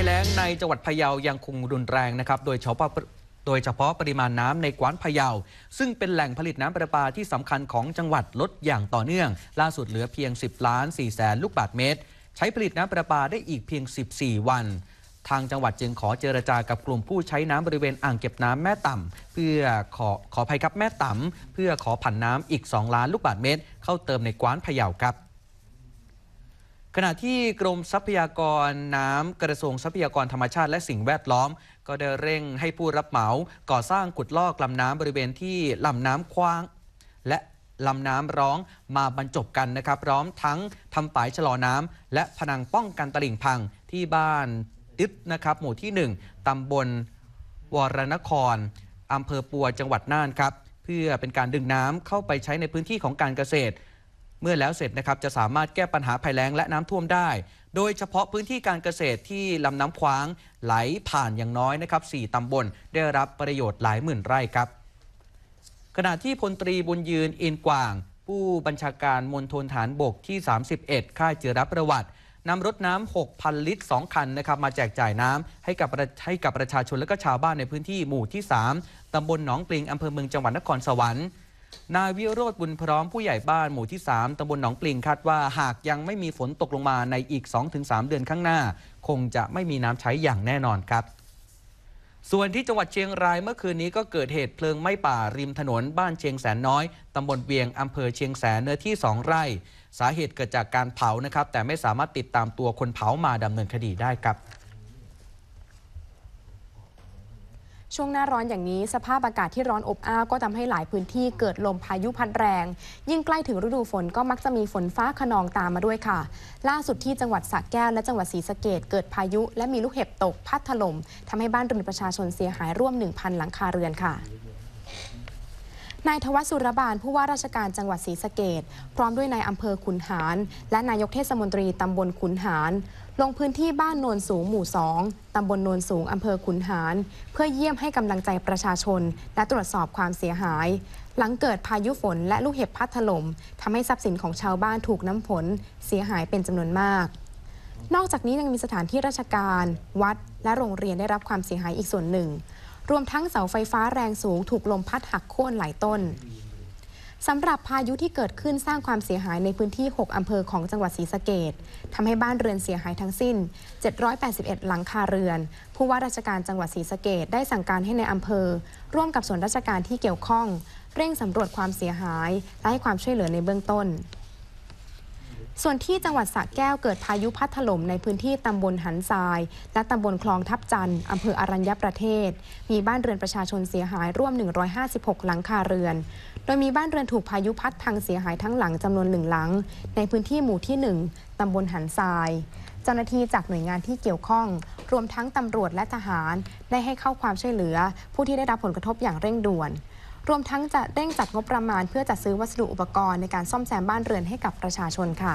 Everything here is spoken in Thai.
ภัยแล้งในจังหวัดพะเยายังคงรุนแรงนะครับ โดยเฉพาะโดยเฉพาะปริมาณน้ำในกวานพะเยาซึ่งเป็นแหล่งผลิตน้ำประปาที่สำคัญของจังหวัดลดอย่างต่อเนื่อง ล่าสุดเหลือเพียง 10ล้าน4แสนลูกบาทเมตร ใช้ผลิตน้ำประปาได้อีกเพียง 14 วัน ทางจังหวัดจึงขอเจรจากับกลุ่มผู้ใช้น้ำบริเวณอ่างเก็บน้ำแม่ต่ำเพื่อขอขอภัยครับแม่ต่ำเพื่อขอผ่านน้ำาอีก2ล้านลูกบาทเมตร เข้าเติมในกวานพะเยาครับขณะที่กรมทรัพยากรน้ำกระทรวงทรัพยากรธรรมชาติและสิ่งแวดล้อม ก็ได้เร่งให้ผู้รับเหมา ก่อสร้างขุดลอกลำน้ำบริเวณที่ลำน้ำคว้าง และลำน้ำร้องมาบรรจบกันนะครับ พร้อมทั้งทำฝายชะลอน้ำและผนังป้องกันตลิ่งพังที่บ้านติดนะครับหมู่ที่1ตำบลวรนครอำเภอปัวจังหวัดน่านครับเพื่อเป็นการดึงน้ำเข้าไปใช้ในพื้นที่ของการเกษตรเมื่อแล้วเสร็จนะครับ จะสามารถแก้ปัญหาภัยแล้งและน้ำท่วมได้ โดยเฉพาะพื้นที่การเกษตรที่ลำน้ำคว้างไหลผ่านอย่างน้อยนะครับ 4 ตำบลได้รับประโยชน์หลายหมื่นไร่ครับ ขณะที่พลตรีบุญยืนอินกว่าง ผู้บัญชาการมณฑลฐานบกที่ 31 ค่ายเจอรับประวัตินำรถน้ำ 6,000 ลิตร 2 คันนะครับ มาแจกจ่ายน้ำให้กับให้กับประชาชนและก็ชาวบ้านในพื้นที่หมู่ที่ 3ตำบลหนองปลิงอำเภอเมืองจังหวัดนครสวรรค์นายวิโรธบุญพร้อมผู้ใหญ่บ้านหมู่ที่ 3ตาบลหนองปลิงคาดว่าหากยังไม่มีฝนตกลงมาในอีก 2-3 เดือนข้างหน้า คงจะไม่มีน้ำใช้อย่างแน่นอนครับ ส่วนที่จังหวัดเชียงรายเมื่อคืนนี้ก็เกิดเหตุเพลิงไหม้ป่าริมถนนบ้านเชียงแสนน้อยตาบลเวียงอำเภอเชียงแสนเนื้อที่ 2 ไร่ สาเหตุเกิดจากการเผานะครับแต่ไม่สามารถติดตามตัวคนเผามาดำเนินคดีได้ครับช่วงหน้าร้อนอย่างนี้สภาพอากาศที่ร้อนอบอ้าวก็ทำให้หลายพื้นที่เกิดลมพายุพัดแรง ยิ่งใกล้ถึงฤดูฝนก็มักจะมีฝนฟ้าขนองตามมาด้วยค่ะ ล่าสุดที่จังหวัดสระแก้วและจังหวัดศรีสะเกดเกิดพายุและมีลูกเห็บตกพัดถล่มทำให้บ้านเรือนประชาชนเสียหายร่วม 1,000 หลังคาเรือนค่ะนายทวัชสุรบาล ผู้ว่าราชการจังหวัดศรีสะเกดพร้อมด้วยนายอำเภอขุนหารและนายกเทศมนตรีตำบลขุนหารลงพื้นที่บ้านโนนสูงหมู่ 2ตำบลโนนสูงอำเภอขุนหาร เพื่อเยี่ยมให้กำลังใจประชาชน และตรวจสอบความเสียหาย หลังเกิดพายุฝนและลูกเห็บพัดถล่มทำให้ทรัพย์สินของชาวบ้านถูกน้ำฝนเสียหายเป็นจำนวนมาก นอกจากนี้ยังมีสถานที่ราชการ วัด และโรงเรียนได้รับความเสียหายอีกส่วนหนึ่งรวมทั้งเสาไฟฟ้าแรงสูงถูกลมพัดหักโค่นหลายต้นสำหรับพายุที่เกิดขึ้นสร้างความเสียหายในพื้นที่ 6 อำเภอของจังหวัดศรีสะเกดทำให้บ้านเรือนเสียหายทั้งสิ้น 781 หลังคาเรือน ผู้ว่าราชการจังหวัดศรีสะเกดได้สั่งการให้ในอำเภอ ร่วมกับส่วนราชการที่เกี่ยวข้อง เร่งสำรวจความเสียหาย และให้ความช่วยเหลือในเบื้องต้นส่วนที่จังหวัดสระแก้วเกิดพายุพัดถล่มในพื้นที่ตำบลหันทราย และตำบลคลองทับจันทร์อำเภออรัญญประเทศ มีบ้านเรือนประชาชนเสียหายร่วม 156 หลังคาเรือน โดยมีบ้านเรือนถูกพายุพัดพังเสียหายทั้งหลังจำนวนหนึ่งหลัง ในพื้นที่หมู่ที่ 1ตำบลหันทรายเจ้าหน้าที่จากหน่วยงานที่เกี่ยวข้อง รวมทั้งตำรวจและทหารได้ให้เข้าความช่วยเหลือ ผู้ที่ได้รับผลกระทบอย่างเร่งด่วนรวมทั้งจะเร่งจัดงบประมาณเพื่อจัดซื้อวัสดุอุปกรณ์ในการซ่อมแซมบ้านเรือนให้กับประชาชนค่ะ